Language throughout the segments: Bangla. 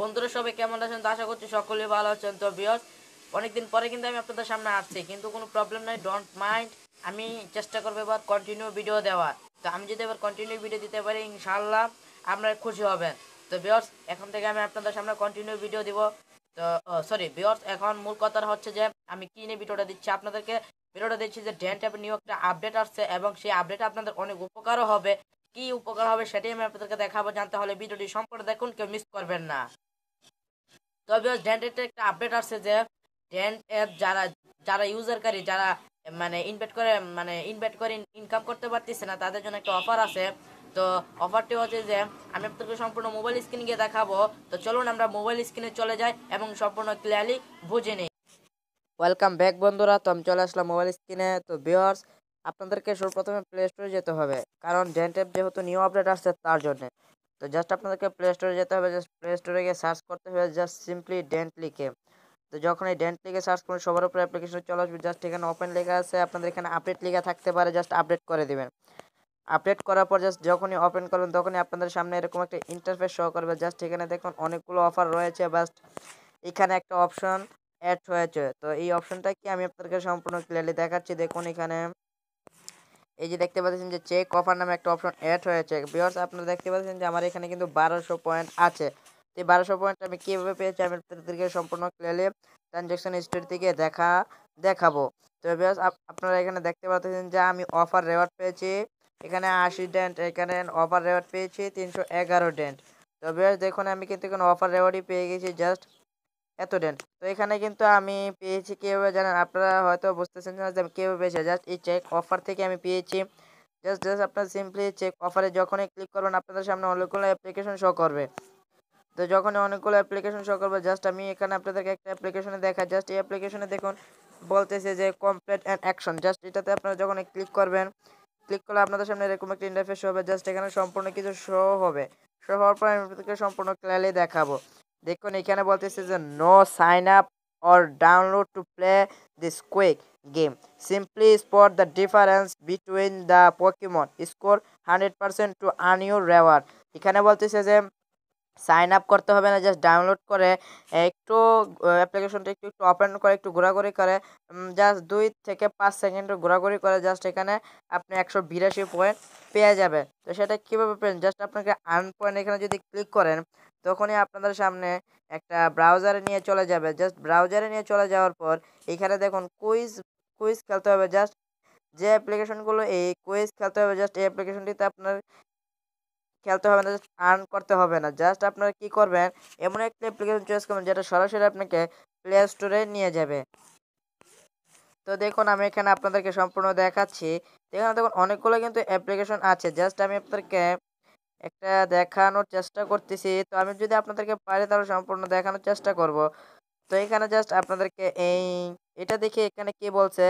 বন্ধুরা সবাই কেমন আছেন তো আশা করছি সকলে ভালো আছেন তো বিয়স অনেকদিন পরে কিন্তু আমি আপনাদের সামনে আসছি কিন্তু কোনো প্রবলেম নাই ডোন্ট মাইন্ড আমি চেষ্টা করবো এবার কন্টিনিউ ভিডিও দেওয়ার তো আমি যদি এবার কন্টিনিউ ভিডিও দিতে পারি ইনশাল্লাহ আপনারা খুশি হবেন তো বিয়স এখন থেকে আমি আপনাদের সামনে কন্টিনিউ ভিডিও দিব তো সরি বিয়স এখন মূল কথা হচ্ছে যে আমি কী নিয়ে ভিডিওটা দিচ্ছি আপনাদেরকে ভিডিওটা দিচ্ছি যে ডেন্ট অ্যাপ নিউ একটা আপডেট আসছে এবং সেই আপডেট আপনাদের অনেক উপকারও হবে কি উপকার হবে সেটাই আমি আপনাদেরকে দেখাবো জানতে হলে ভিডিওটি সম্পূর্ণ দেখুন কেউ মিস করবেন না তবে ড্যান্ডেটের একটা আপডেট আসছে যে ড্যান্ড অ্যাপ যারা যারা ইউজারকারী যারা মানে ইনভেট করে মানে ইনভেট করে ইনকাম করতে পারতেছে না তাদের জন্য একটা অফার আছে তো অফারটি হচ্ছে যে আমি আপনাদেরকে সম্পূর্ণ মোবাইল স্ক্রিনে গিয়ে দেখাবো তো চলুন আমরা মোবাইল স্ক্রিনে চলে যাই এবং সম্পূর্ণ ক্লিয়ারলি বুঝে নিই ওয়েলকাম ব্যাক বন্ধুরা তো আমি চলে আসলাম মোবাইল স্ক্রিনে তো বিয়ার্স আপনাদেরকে সর্বপ্রথমে প্লে স্টোরে যেতে হবে কারণ ডেন্টেপ যেহেতু নিউ আপডেট আসছে তার জন্যে তো জাস্ট আপনাদেরকে প্লে স্টোরে যেতে হবে জাস্ট প্লে স্টোরে গিয়ে সার্চ করতে হবে জাস্ট সিম্পলি ডেন্ট লিখে তো যখন এই ডেন্ট লিখে সার্চ করুন সবার উপরে অ্যাপ্লিকেশন চলে আসবে জাস্ট এখানে ওপেন লেখা আছে আপনাদের এখানে আপডেট লেখা থাকতে পারে জাস্ট আপডেট করে দেবেন আপডেট করার পর জাস্ট যখনই ওপেন করবেন তখনই আপনাদের সামনে এরকম একটা ইন্টারফেস শো করবে জাস্ট এখানে দেখুন অনেকগুলো অফার রয়েছে জাস্ট এখানে একটা অপশন অ্যাড হয়েছে তো এই অপশনটা কি আমি আপনাদেরকে সম্পূর্ণ ক্লিয়ারলি দেখাচ্ছি দেখুন এখানে এই যে দেখতে পাচ্ছেন যে চেক অফার নামে একটা অপশন অ্যাড হয়েছে বিয়ার্স আপনারা দেখতে পাচ্ছেন যে আমার এখানে কিন্তু বারোশো পয়েন্ট আছে তো এই বারোশো পয়েন্ট আমি কীভাবে পেয়েছি আমি আপনাদেরকে সম্পূর্ণ ক্লিয়ারলি ট্রানজ্যাকশন হিস্ট্রি থেকে দেখা দেখাবো তো বিয়ার্স আপনারা এখানে দেখতে পাচ্ছেন যে আমি অফার রেওয়ার্ড পেয়েছি এখানে আশি ডেন্ট এখানে অফার রেওয়ার্ড পেয়েছি তিনশো এগারো ডেন্ট তো বিয়ার্স দেখুন আমি কিন্তু এখানে অফার রেওয়ার্ডই পেয়ে গেছি জাস্ট এত দেন তো এখানে কিন্তু আমি পেয়েছি কীভাবে জানেন আপনারা হয়তো বুঝতেছেন না যে আমি কীভাবে পেয়েছি জাস্ট এই চেক অফার থেকে আমি পেয়েছি জাস্ট জাস্ট আপনার সিম্পলি চেক অফারে যখনই ক্লিক করবেন আপনাদের সামনে অনেকগুলো অ্যাপ্লিকেশন শো করবে তো যখনই অনেকগুলো অ্যাপ্লিকেশন শো করবে জাস্ট আমি এখানে আপনাদেরকে একটা অ্যাপ্লিকেশনে দেখা জাস্ট এই অ্যাপ্লিকেশনে দেখুন বলতেছে যে কমপ্লিট অ্যান্ড অ্যাকশন জাস্ট এটাতে আপনারা যখন ক্লিক করবেন ক্লিক করলে আপনাদের সামনে এরকম একটা ইন্টারফেস হবে জাস্ট এখানে সম্পূর্ণ কিছু শো হবে শো হওয়ার পর আমি আপনাদেরকে সম্পূর্ণ ক্লিয়ারলি দেখাবো দেখুন এখানে বলতেছে যে no sign up or download to play this quick game simply spot the difference between the Pokemon score hundred percent to earn your reward এখানে বলতেছে যে সাইন আপ করতে হবে না জাস্ট ডাউনলোড করে একটু অ্যাপ্লিকেশনটা একটু একটু ওপেন করে একটু ঘোরাঘুরি করে জাস্ট দুই থেকে পাঁচ সেকেন্ড ঘোরাঘুরি করে জাস্ট এখানে আপনি একশো বিরাশি পয়েন্ট পেয়ে যাবে তো সেটা কীভাবে পেন জাস্ট আপনাকে আর্ন পয়েন্ট এখানে যদি ক্লিক করেন তখনই আপনাদের সামনে একটা ব্রাউজারে নিয়ে চলে যাবে জাস্ট ব্রাউজারে নিয়ে চলে যাওয়ার পর এখানে দেখুন কুইজ কুইজ খেলতে হবে জাস্ট যে অ্যাপ্লিকেশনগুলো এই কুইজ খেলতে হবে জাস্ট এই অ্যাপ্লিকেশনটিতে আপনার খেলতে হবে না জাস্ট আর্ন করতে হবে না জাস্ট আপনারা কি করবেন এমন একটা অ্যাপ্লিকেশন চয়েস করবেন যেটা সরাসরি আপনাকে প্লে স্টোরে নিয়ে যাবে তো দেখুন আমি এখানে আপনাদেরকে সম্পূর্ণ দেখাচ্ছি এখানে দেখুন অনেকগুলো কিন্তু অ্যাপ্লিকেশন আছে জাস্ট আমি আপনাদেরকে একটা দেখানোর চেষ্টা করতেছি তো আমি যদি আপনাদেরকে পারি তাহলে সম্পূর্ণ দেখানোর চেষ্টা করব তো এখানে জাস্ট আপনাদেরকে এই এটা দেখে এখানে কে বলছে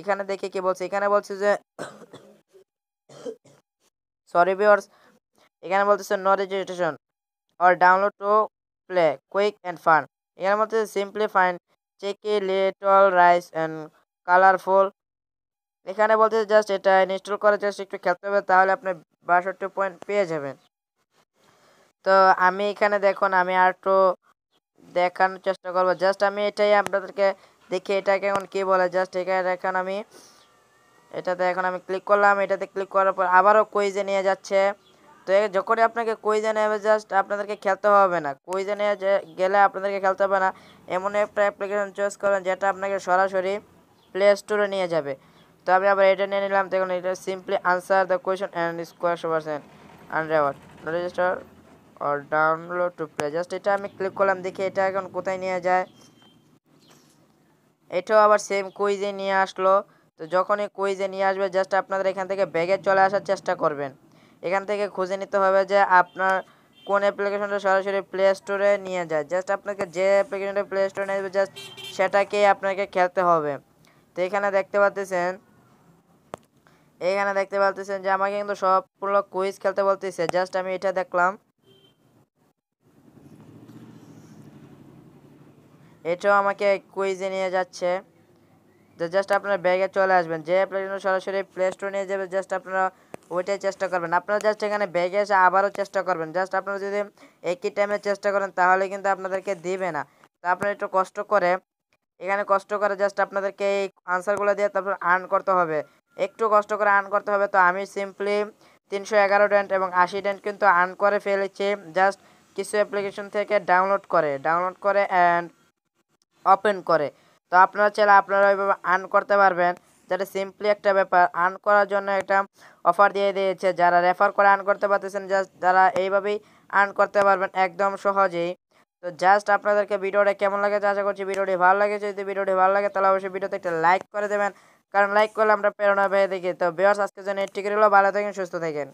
এখানে দেখে কে বলছে এখানে বলছে যে সরি ভিওর্স এখানে বলতেছে no registration or download to play quick and fun এখানে বলতেছে simply fine check little rice and colourful এখানে বলতে জাস্ট এটা ইনস্টল করে জাস্ট একটু খেলতে হবে তাহলে আপনি বাষট্টি পয়েন্ট পেয়ে যাবেন তো আমি এখানে দেখুন আমি আর একটু দেখানোর চেষ্টা করবো জাস্ট আমি এটাই আপনাদেরকে দেখি এটাকে এখন কী বলে জাস্ট এখানে এখন আমি এটাতে এখন আমি ক্লিক করলাম এটাতে ক্লিক করার পর আবারও কুইজে নিয়ে যাচ্ছে তো যখনই আপনাকে কুইজে নেবে জাস্ট আপনাদেরকে খেলতে হবে না কুইজে নিয়ে গেলে আপনাদেরকে খেলতে হবে না এমন একটা অ্যাপ্লিকেশন চয়েস করবেন যেটা আপনাকে সরাসরি প্লে স্টোরে নিয়ে যাবে তো আমি আবার এটা নিয়ে নিলাম দেখুন এটা simply answer the question and square percent and reward register or download to play just এটা আমি ক্লিক করলাম দেখি এটা এখন কোথায় নিয়ে যায় এটাও আবার সেম কুইজে নিয়ে আসলো তো যখনই কুইজে নিয়ে আসবে জাস্ট আপনাদের এখান থেকে ব্যাগে চলে আসার চেষ্টা করবেন এখান থেকে খুঁজে নিতে হবে যে আপনার কোন অ্যাপ্লিকেশনটা সরাসরি প্লে স্টোরে নিয়ে যায় জাস্ট আপনাকে যে অ্যাপ্লিকেশনটা প্লে স্টোরে নিয়ে যাবে জাস্ট সেটাকেই আপনাকে খেলতে হবে তো এখানে দেখতে পাচ্ছেন এখানে দেখতে পারতেছেন যে আমাকে কিন্তু সবগুলো কুইজ খেলতে বলতেছে জাস্ট আমি এটা দেখলাম এটাও আমাকে কুইজে নিয়ে যাচ্ছে তো জাস্ট আপনারা ব্যাগে চলে আসবেন যে অ্যাপ্লিকেশন সরাসরি প্লে স্টোর নিয়ে যাবে জাস্ট আপনারা ওইটাই চেষ্টা করবেন আপনারা জাস্ট এখানে ব্যাগে এসে আবারও চেষ্টা করবেন জাস্ট আপনারা যদি একই টাইমে চেষ্টা করেন তাহলে কিন্তু আপনাদেরকে দিবে না তো আপনারা একটু কষ্ট করে এখানে কষ্ট করে জাস্ট আপনাদেরকে এই আনসারগুলো দিয়ে তারপর আর্ন করতে হবে একটু কষ্ট করে আর্ন করতে হবে তো আমি সিম্পলি তিনশো এগারো ডেন্ট এবং আশি ডেন্ট কিন্তু আর্ন করে ফেলেছি জাস্ট কিছু অ্যাপ্লিকেশন থেকে ডাউনলোড করে ডাউনলোড করে অ্যান্ড ওপেন করে তো আপনারা চাইলে আপনারা ওইভাবে আর্ন করতে পারবেন যেটা সিম্পলি একটা ব্যাপার আর্ন করার জন্য একটা অফার দিয়ে দিয়েছে যারা রেফার করে আর্ন করতে পারতেছেন জাস্ট তারা এইভাবেই আর্ন করতে পারবেন একদম সহজেই তো জাস্ট আপনাদেরকে ভিডিওটা কেমন লাগে আশা করছি ভিডিওটি ভালো লাগে যদি ভিডিওটি ভালো লাগে তাহলে অবশ্যই ভিডিওতে একটা লাইক করে দেবেন কারণ লাইক করলে আমরা প্রেরণা পেয়ে দেখি তো ভিউয়ার্স আজকের জন্য ঠিক রইল ভালো থাকেন সুস্থ থাকেন